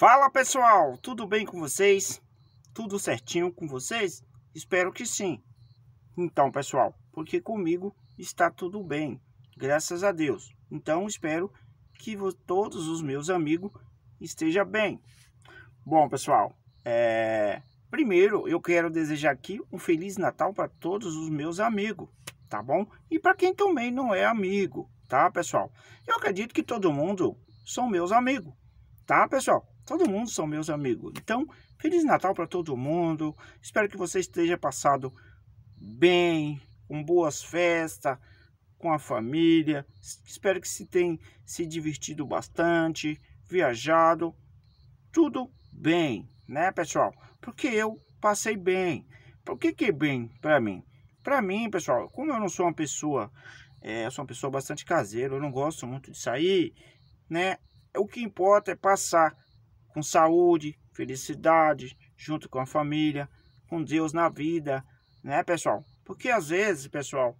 Fala pessoal, tudo bem com vocês? Tudo certinho com vocês? Espero que sim. Então, pessoal, porque comigo está tudo bem, graças a Deus. Então, espero que todos os meus amigos estejam bem. Bom, pessoal, é... primeiro eu quero desejar aqui um Feliz Natal para todos os meus amigos, tá bom? E para quem também não é amigo, tá, pessoal? Eu acredito que todo mundo são meus amigos, tá, pessoal? Todo mundo são meus amigos. Então, Feliz Natal para todo mundo. Espero que você esteja passado bem, com boas festas, com a família. Espero que se tenha se divertido bastante, viajado. Tudo bem, né, pessoal? Porque eu passei bem. Por que que é bem para mim? Para mim, pessoal, como eu não sou uma pessoa, é, eu sou uma pessoa bastante caseira, eu não gosto muito de sair, né? O que importa é passar com saúde, felicidade, junto com a família, com Deus na vida, né, pessoal? Porque às vezes, pessoal,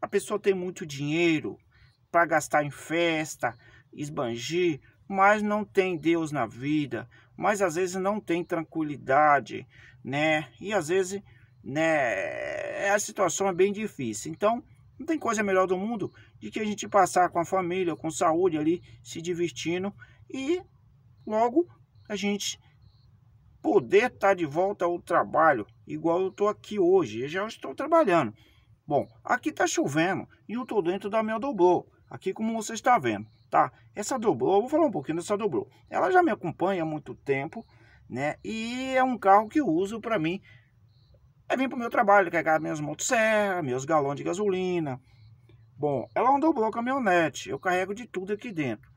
a pessoa tem muito dinheiro para gastar em festa, esbanjir, mas não tem Deus na vida, mas às vezes não tem tranquilidade, né? E às vezes, né, a situação é bem difícil. Então, não tem coisa melhor do mundo de que a gente passar com a família, com saúde ali, se divertindo e logo a gente poder estar tá de volta ao trabalho, igual eu estou aqui hoje, eu já estou trabalhando. Bom, aqui está chovendo e eu estou dentro da minha doblô, aqui como você está vendo, tá? Essa doblô, eu vou falar um pouquinho dessa doblô, ela já me acompanha há muito tempo, né? E é um carro que eu uso para mim, é vir para o meu trabalho, carregar minhas motosserras, meus galões de gasolina. Bom, ela é um doblô caminhonete, eu carrego de tudo aqui dentro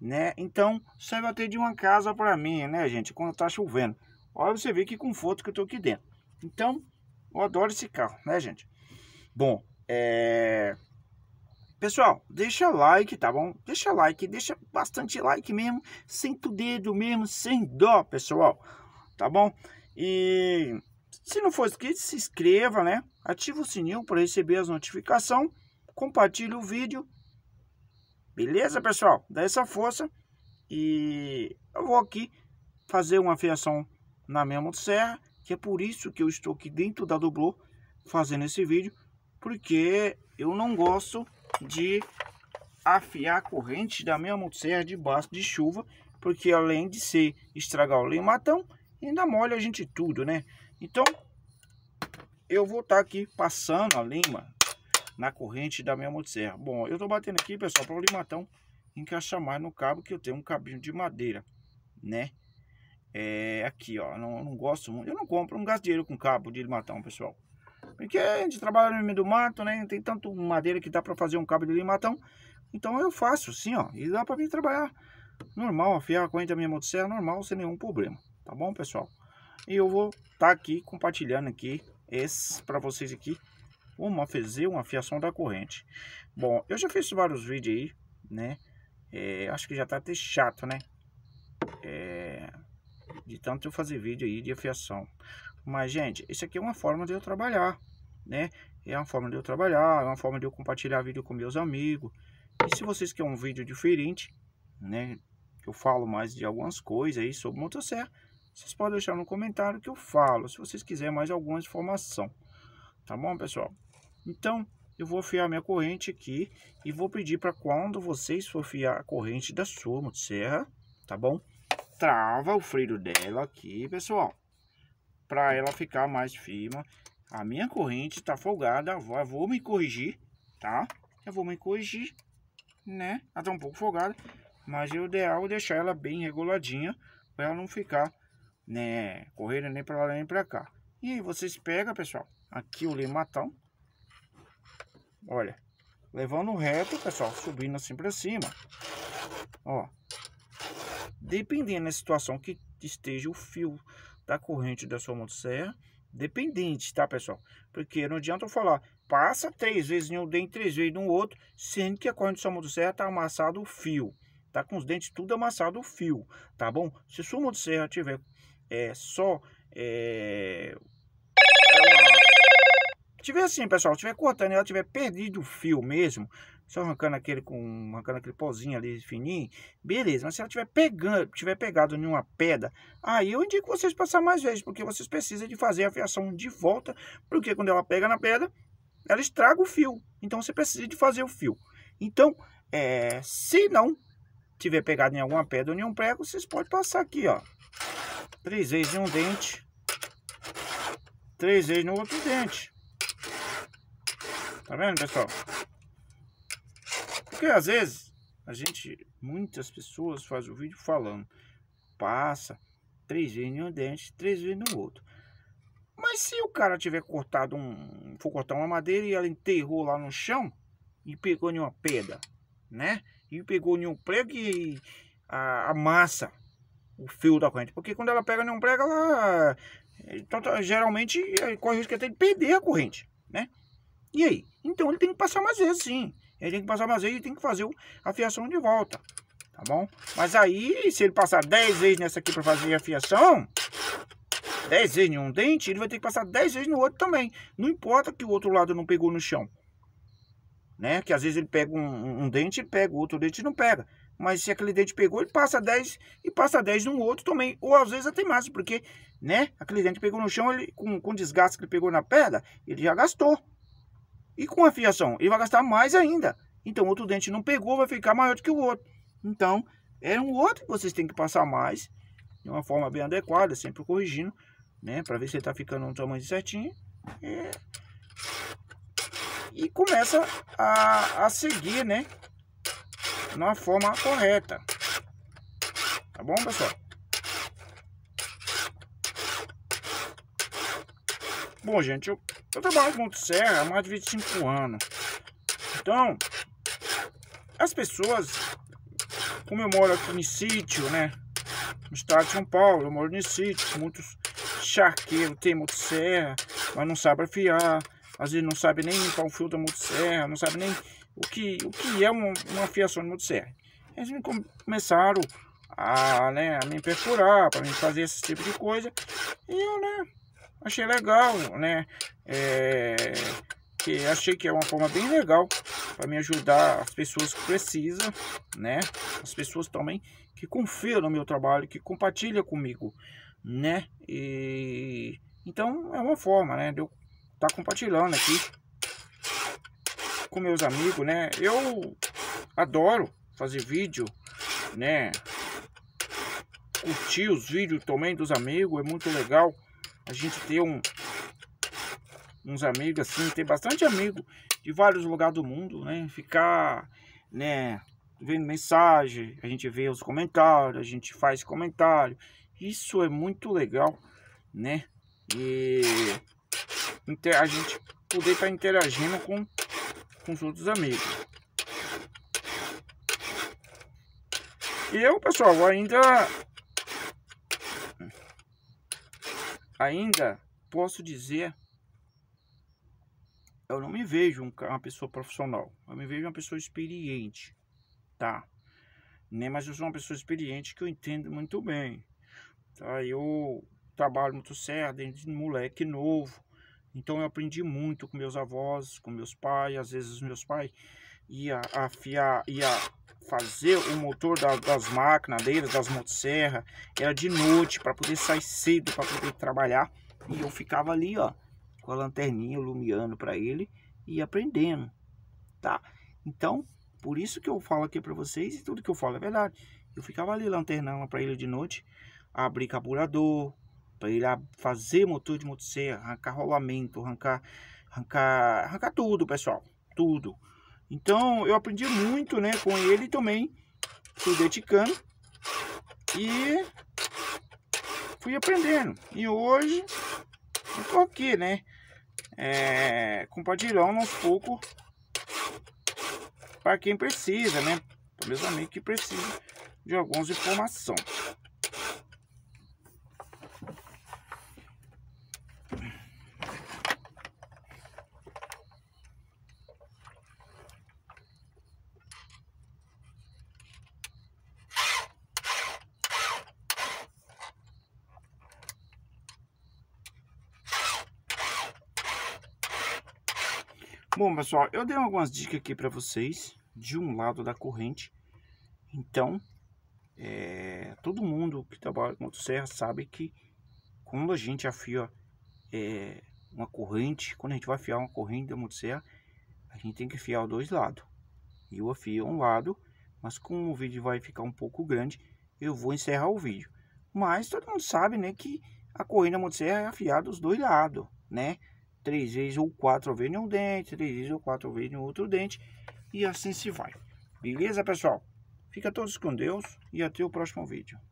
né? Então, sai até de uma casa para mim, né, gente? Quando tá chovendo. Olha você vê que conforto que eu tô aqui dentro. Então, eu adoro esse carro, né, gente? Bom, é... Pessoal, deixa like, tá bom? Deixa like, deixa bastante like mesmo, sem o dedo mesmo, sem dó, pessoal. Tá bom? E se não for inscrito, se inscreva, né? Ativa o sininho para receber as notificações. Compartilhe o vídeo Beleza, pessoal? Dá essa força e eu vou aqui fazer uma afiação na minha motosserra, que é por isso que eu estou aqui dentro da Dublô fazendo esse vídeo, porque eu não gosto de afiar a corrente da minha motosserra debaixo de chuva, porque além de ser estragar o limatão, ainda molha a gente tudo, né? Então, eu vou estar tá aqui passando a lima na corrente da minha motosserra. Bom, eu estou batendo aqui, pessoal, para o limatão encaixar mais no cabo, que eu tenho um cabinho de madeira, né? É, aqui, ó, não, não gosto muito, eu não compro, não gasto dinheiro com cabo de limatão, pessoal. Porque a gente trabalha no meio do mato, né? Não tem tanto madeira que dá para fazer um cabo de limatão. Então eu faço assim, ó, e dá para vir trabalhar normal, afiar a corrente da minha motosserra normal, sem nenhum problema, tá bom, pessoal? E eu vou estar tá aqui compartilhando aqui esse para vocês aqui uma FZ, uma fiação da corrente. Bom, eu já fiz vários vídeos aí, né? É, acho que já tá até chato, né? É, de tanto eu fazer vídeo aí de afiação. Mas, gente, isso aqui é uma forma de eu trabalhar, né? É uma forma de eu trabalhar, é uma forma de eu compartilhar vídeo com meus amigos. E se vocês querem um vídeo diferente, né? Que eu falo mais de algumas coisas aí sobre motosserra, vocês podem deixar no comentário que eu falo, se vocês quiserem mais alguma informação. Tá bom, pessoal? Então, eu vou afiar minha corrente aqui e vou pedir para quando vocês for afiar a corrente da sua motosserra, tá bom? Trava o freio dela aqui, pessoal, para ela ficar mais firme. A minha corrente está folgada, eu vou me corrigir, tá? Eu vou me corrigir, né? Ela tá um pouco folgada, mas o ideal é deixar ela bem reguladinha para ela não ficar, né, correndo nem para lá nem para cá. E aí vocês pegam, pessoal, aqui o limatão, Olha, levando reto, pessoal, subindo assim para cima. Ó. Dependendo da situação que esteja o fio da corrente da sua motosserra, dependente, tá, pessoal? Porque não adianta eu falar, passa três vezes em um dente, três vezes no outro, sendo que a corrente da sua motosserra tá amassado o fio. Tá com os dentes tudo amassado o fio, tá bom? Se sua motosserra tiver é, só... É, é uma tiver assim, pessoal, tiver cortando, ela tiver perdido o fio mesmo, só arrancando aquele com arrancando aquele pozinho ali fininho, beleza. Mas se ela tiver pegando, tiver pegado em uma pedra, aí eu indico vocês passar mais vezes, porque vocês precisam de fazer a fiação de volta, porque quando ela pega na pedra, ela estraga o fio. Então você precisa de fazer o fio. Então, é, se não tiver pegado em alguma pedra ou em um prego, vocês podem passar aqui, ó. Três vezes em um dente, três vezes no outro dente. Tá vendo, pessoal? Porque às vezes a gente, muitas pessoas fazem o vídeo falando, passa três vezes em um dente, três vezes no outro. Mas se o cara tiver cortado um, for cortar uma madeira e ela enterrou lá no chão e pegou em uma pedra, né? E pegou em um prego e a, a massa o fio da corrente. Porque quando ela pega nenhum prego, ela. Então, geralmente é, corre o risco até de perder a corrente, né? E aí? Então ele tem que passar mais vezes, sim. Ele tem que passar mais vezes e tem que fazer a fiação de volta. Tá bom? Mas aí, se ele passar 10 vezes nessa aqui para fazer a fiação, 10 vezes em um dente, ele vai ter que passar 10 vezes no outro também. Não importa que o outro lado não pegou no chão. Né? Que às vezes ele pega um, um dente, ele pega, o outro dente e não pega. Mas se aquele dente pegou, ele passa 10 e passa 10 no outro também. Ou às vezes até mais, porque né? aquele dente pegou no chão, ele, com, com o desgaste que ele pegou na pedra, ele já gastou. E com a fiação, ele vai gastar mais ainda. Então, outro dente não pegou, vai ficar maior do que o outro. Então, é um outro que vocês têm que passar mais, de uma forma bem adequada, sempre corrigindo, né? Para ver se ele tá ficando no tamanho certinho. É... E começa a, a seguir, né? Na forma correta. Tá bom, pessoal? Bom, gente, eu eu trabalho com serra há mais de 25 anos. Então, as pessoas, como eu moro aqui no sítio, né? No estado de São Paulo, eu moro em sítio, muitos charqueiros tem motosserra, mas não sabe afiar, às vezes não sabe nem limpar um fio da motosserra, não sabe nem o que, o que é uma, uma afiação de motosserra. Eles me começaram a, né, a me perfurar, para me fazer esse tipo de coisa, e eu, né, Achei legal, né? É, que achei que é uma forma bem legal para me ajudar as pessoas que precisam, né? As pessoas também que confiam no meu trabalho, que compartilham comigo, né? E então é uma forma, né? De eu estar tá compartilhando aqui com meus amigos, né? Eu adoro fazer vídeo, né? Curtir os vídeos também dos amigos é muito legal a gente ter um, uns amigos assim, ter bastante amigo de vários lugares do mundo, né? Ficar, né, vendo mensagem, a gente vê os comentários, a gente faz comentário. Isso é muito legal, né? E a gente poder estar tá interagindo com, com os outros amigos. E eu, pessoal, ainda ainda posso dizer, eu não me vejo uma pessoa profissional, eu me vejo uma pessoa experiente, tá? Nem né, Mas eu sou uma pessoa experiente que eu entendo muito bem, tá? Eu trabalho muito sério, desde moleque novo, então eu aprendi muito com meus avós, com meus pais, às vezes meus pais ia afiar, ia fazer o motor da, das máquinas deles, das motosserras, era de noite, para poder sair cedo, para poder trabalhar. E eu ficava ali, ó, com a lanterninha iluminando para ele e aprendendo, tá? Então, por isso que eu falo aqui para vocês e tudo que eu falo é verdade. Eu ficava ali lanternando para ele de noite, abrir carburador, para ele fazer motor de motosserra, arrancar rolamento, arrancar, arrancar, arrancar tudo, pessoal, tudo. Então eu aprendi muito né, com ele também, fui dedicando e fui aprendendo. E hoje estou aqui, né? É, compartilhando um pouco para quem precisa, né? Para meus amigos que precisam de algumas informações. Bom, pessoal, eu dei algumas dicas aqui para vocês de um lado da corrente. Então, é, todo mundo que trabalha com motosserra sabe que quando a gente afia é, uma corrente, quando a gente vai afiar uma corrente da motosserra, a gente tem que afiar os dois lados. Eu afio um lado, mas como o vídeo vai ficar um pouco grande, eu vou encerrar o vídeo. Mas todo mundo sabe, né, que a corrente da motosserra é afiada dos dois lados, né? três vezes ou quatro vezes em um dente, três vezes ou quatro vezes em outro dente, e assim se vai. Beleza, pessoal? Fica todos com Deus e até o próximo vídeo.